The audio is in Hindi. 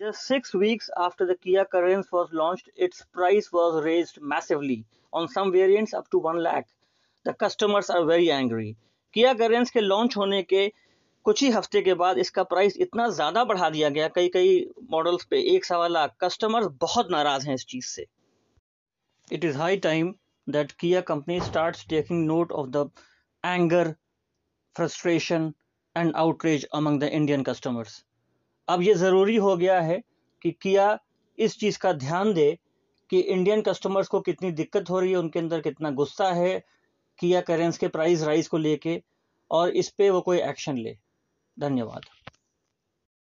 Just six weeks after the Kia Currents was launched, its price was raised massively, on some variants up to one lakh. The customers are very angry. Kia Currents के launch होने के कुछ ही हफ्ते के बाद इसका price इतना ज़्यादा बढ़ा दिया गया कई कई models पे एक सवा लाख customers बहुत नाराज़ हैं इस चीज़ से It is high time that Kia company starts taking note of the anger, frustration and outrage among the Indian customers. अब ये ज़रूरी हो गया है कि किया इस चीज़ का ध्यान दे कि इंडियन कस्टमर्स को कितनी दिक्कत हो रही है उनके अंदर कितना गुस्सा है किया करेंस के प्राइस राइज को लेके और इस पे वो कोई एक्शन ले धन्यवाद